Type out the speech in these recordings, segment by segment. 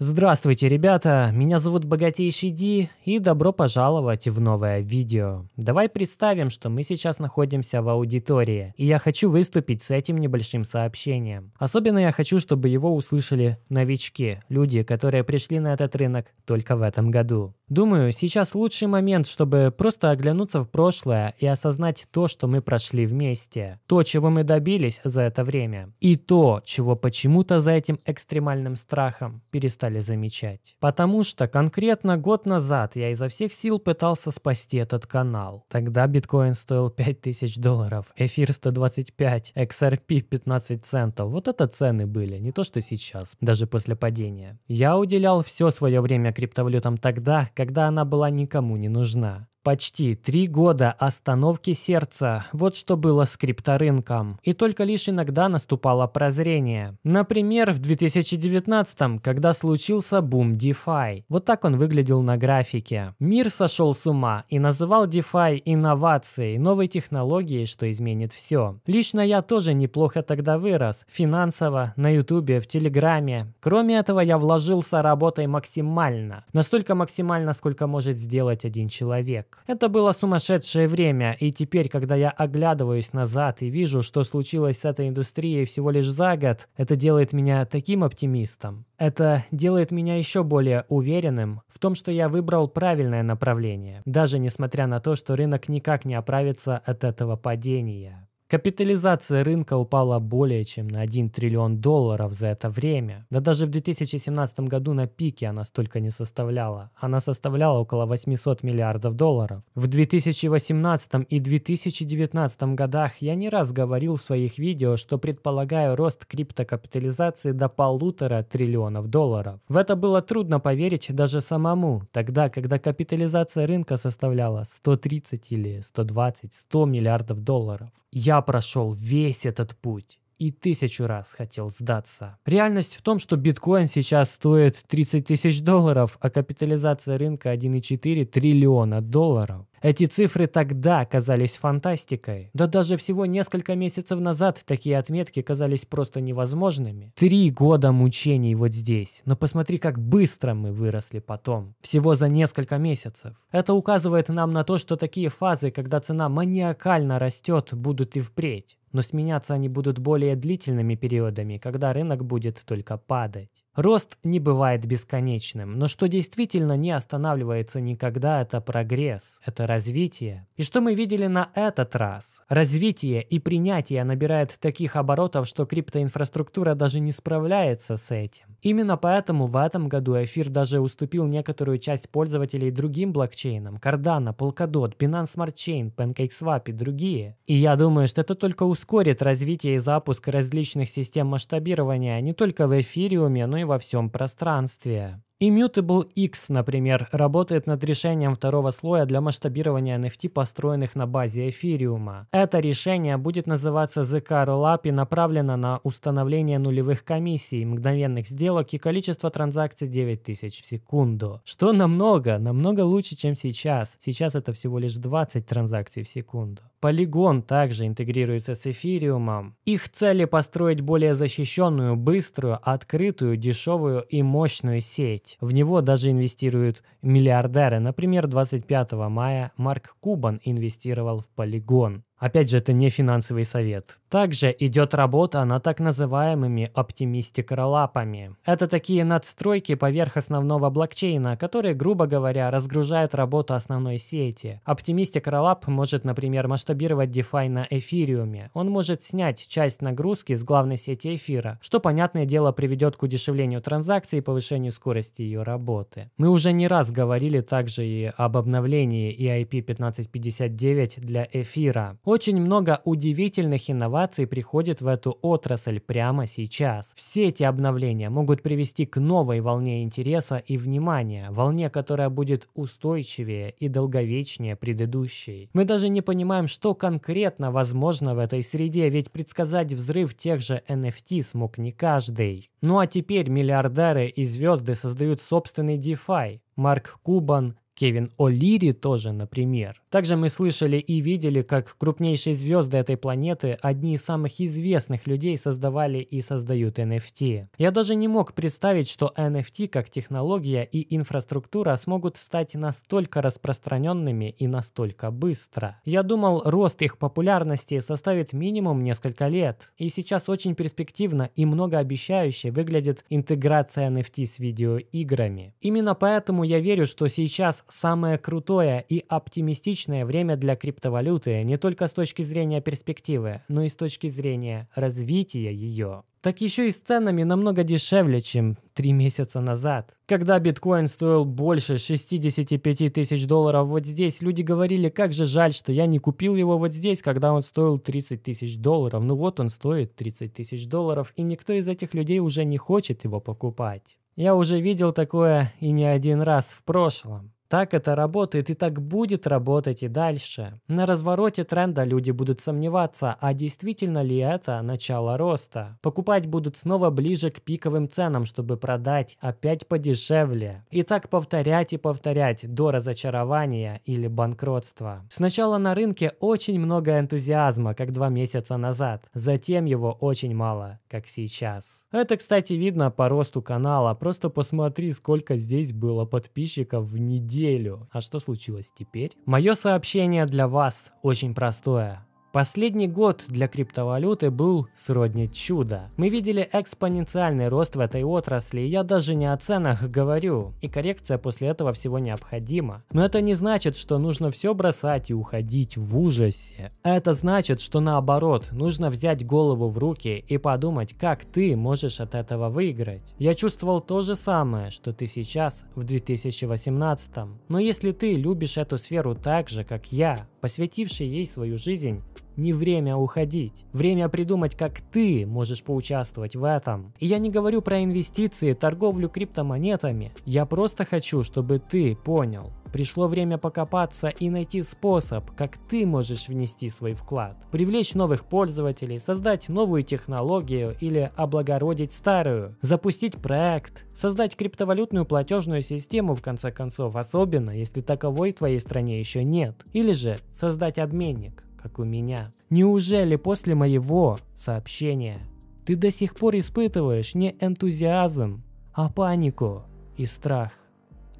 Здравствуйте, ребята! Меня зовут Богатейший Ди, и добро пожаловать в новое видео. Давай представим, что мы сейчас находимся в аудитории, и я хочу выступить с этим небольшим сообщением. Особенно я хочу, чтобы его услышали новички, люди, которые пришли на этот рынок только в этом году. Думаю, сейчас лучший момент, чтобы просто оглянуться в прошлое и осознать то, что мы прошли вместе, то, чего мы добились за это время, и то, чего почему-то за этим экстремальным страхом перестали стали замечать. Потому что конкретно год назад я изо всех сил пытался спасти этот канал. Тогда биткоин стоил 5000 долларов, эфир 125, XRP 15 центов. Вот это цены были, не то что сейчас, даже после падения. Я уделял все свое время криптовалютам тогда, когда она была никому не нужна. Почти три года остановки сердца – вот что было с крипторынком. И только лишь иногда наступало прозрение. Например, в 2019, м когда случился бум DeFi. Вот так он выглядел на графике. Мир сошел с ума и называл DeFi инновацией, новой технологией, что изменит все. Лично я тоже неплохо тогда вырос. Финансово, на ютубе, в телеграме. Кроме этого, я вложился работой максимально. Настолько максимально, сколько может сделать один человек. Это было сумасшедшее время, и теперь, когда я оглядываюсь назад и вижу, что случилось с этой индустрией всего лишь за год, это делает меня таким оптимистом. Это делает меня еще более уверенным в том, что я выбрал правильное направление, даже несмотря на то, что рынок никак не оправится от этого падения. Капитализация рынка упала более чем на 1 триллион долларов за это время. Да даже в 2017 году на пике она столько не составляла. Она составляла около 800 миллиардов долларов. В 2018 и 2019 годах я не раз говорил в своих видео, что предполагаю рост криптокапитализации до полутора триллионов долларов. В это было трудно поверить даже самому, тогда, когда капитализация рынка составляла 130 или 120, 100 миллиардов долларов. Я прошел весь этот путь и тысячу раз хотел сдаться. Реальность в том, что биткоин сейчас стоит 30 тысяч долларов, а капитализация рынка 1,4 триллиона долларов. Эти цифры тогда казались фантастикой. Да даже всего несколько месяцев назад такие отметки казались просто невозможными. Три года мучений вот здесь. Но посмотри, как быстро мы выросли потом. Всего за несколько месяцев. Это указывает нам на то, что такие фазы, когда цена маниакально растет, будут и впредь но сменяться они будут более длительными периодами, когда рынок будет только падать. Рост не бывает бесконечным, но что действительно не останавливается никогда, это прогресс, это развитие. И что мы видели на этот раз? Развитие и принятие набирает таких оборотов, что криптоинфраструктура даже не справляется с этим. Именно поэтому в этом году эфир даже уступил некоторую часть пользователей другим блокчейнам – Cardano, Polkadot, Binance Smart Chain, PancakeSwap и другие. И я думаю, что это только ускорит развитие и запуск различных систем масштабирования не только в эфириуме, но и во всем пространстве. Immutable X, например, работает над решением второго слоя для масштабирования NFT, построенных на базе эфириума. Это решение будет называться ZK Rollup и направлено на установление нулевых комиссий, мгновенных сделок и количество транзакций 9000 в секунду. Что намного, намного лучше, чем сейчас. Сейчас это всего лишь 20 транзакций в секунду. Polygon также интегрируется с эфириумом. Их цели построить более защищенную, быструю, открытую, дешевую и мощную сеть нефть. В него даже инвестируют миллиардеры. Например, 25 мая Марк Кубан инвестировал в Полигон. Опять же, это не финансовый совет. Также идет работа над так называемыми оптимистикролапами. Это такие надстройки поверх основного блокчейна, которые, грубо говоря, разгружают работу основной сети. Оптимистикролап может, например, масштабировать DeFi на эфириуме. Он может снять часть нагрузки с главной сети эфира, что, понятное дело, приведет к удешевлению транзакций и повышению скорости ее работы. Мы уже не раз говорили также и об обновлении EIP 1559 для эфира. Очень много удивительных инноваций приходит в эту отрасль прямо сейчас. Все эти обновления могут привести к новой волне интереса и внимания, волне, которая будет устойчивее и долговечнее предыдущей. Мы даже не понимаем, что конкретно возможно в этой среде, ведь предсказать взрыв тех же NFT смог не каждый. Ну а теперь миллиардеры и звезды создают собственный DeFi. Марк Кубан, Кевин О'Лири тоже, например. Также мы слышали и видели, как крупнейшие звезды этой планеты, одни из самых известных людей, создавали и создают NFT. Я даже не мог представить, что NFT как технология и инфраструктура смогут стать настолько распространенными и настолько быстро. Я думал, рост их популярности составит минимум несколько лет. И сейчас очень перспективно и многообещающе выглядит интеграция NFT с видеоиграми. Именно поэтому я верю, что сейчас самое крутое и оптимистичное время для криптовалюты не только с точки зрения перспективы, но и с точки зрения развития ее. Так еще и с ценами намного дешевле, чем три месяца назад. Когда биткоин стоил больше 65 тысяч долларов вот здесь, люди говорили, как же жаль, что я не купил его вот здесь, когда он стоил 30 тысяч долларов. Ну вот он стоит 30 тысяч долларов, и никто из этих людей уже не хочет его покупать. Я уже видел такое и не один раз в прошлом. Так это работает и так будет работать и дальше. На развороте тренда люди будут сомневаться, а действительно ли это начало роста. Покупать будут снова ближе к пиковым ценам, чтобы продать опять подешевле. И так повторять и повторять до разочарования или банкротства. Сначала на рынке очень много энтузиазма, как два месяца назад. Затем его очень мало, как сейчас. Это, кстати, видно по росту канала. Просто посмотри, сколько здесь было подписчиков в неделю неделю. А что случилось теперь? Мое сообщение для вас очень простое. Последний год для криптовалюты был сродни чуда. Мы видели экспоненциальный рост в этой отрасли, я даже не о ценах говорю, и коррекция после этого всего необходима. Но это не значит, что нужно все бросать и уходить в ужасе. Это значит, что наоборот, нужно взять голову в руки и подумать, как ты можешь от этого выиграть. Я чувствовал то же самое, что ты сейчас в 2018. Но если ты любишь эту сферу так же, как я, посвятивший ей свою жизнь, не время уходить. Время придумать, как ты можешь поучаствовать в этом. И я не говорю про инвестиции, торговлю криптомонетами. Я просто хочу, чтобы ты понял. Пришло время покопаться и найти способ, как ты можешь внести свой вклад. Привлечь новых пользователей, создать новую технологию или облагородить старую, запустить проект, создать криптовалютную платежную систему в конце концов, особенно если таковой в твоей стране еще нет, или же создать обменник как у меня. Неужели после моего сообщения ты до сих пор испытываешь не энтузиазм, а панику и страх?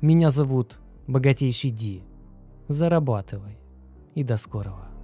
Меня зовут Богатейший Ди. Зарабатывай. И до скорого.